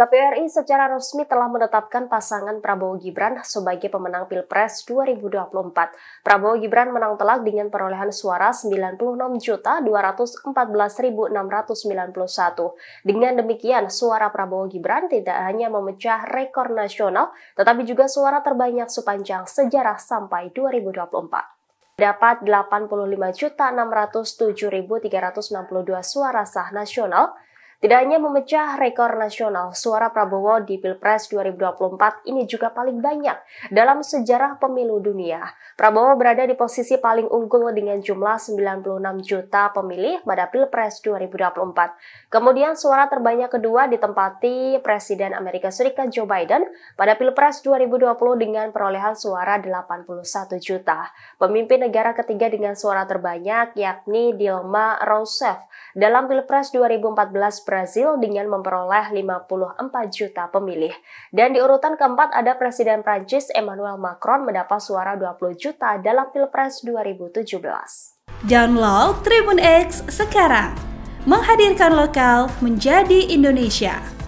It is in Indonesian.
KPRI secara resmi telah menetapkan pasangan Prabowo Gibran sebagai pemenang Pilpres 2024. Prabowo Gibran menang telak dengan perolehan suara 96.214.691. Dengan demikian, suara Prabowo Gibran tidak hanya memecah rekor nasional, tetapi juga suara terbanyak sepanjang sejarah sampai 2024 Dapat 85.607.362 suara sah nasional tidak hanya memecah rekor nasional, suara Prabowo di Pilpres 2024 ini juga paling banyak dalam sejarah pemilu dunia. Prabowo berada di posisi paling unggul dengan jumlah 96 juta pemilih pada Pilpres 2024. Kemudian suara terbanyak kedua ditempati Presiden Amerika Serikat Joe Biden pada Pilpres 2020 dengan perolehan suara 81 juta. Pemimpin negara ketiga dengan suara terbanyak yakni Dilma Rousseff dalam Pilpres 2014 Brazil dengan memperoleh 54 juta pemilih. Dan di urutan keempat ada Presiden Prancis Emmanuel Macron mendapat suara 20 juta dalam Pilpres 2017. Download Tribun X sekarang. Menghadirkan lokal menjadi Indonesia.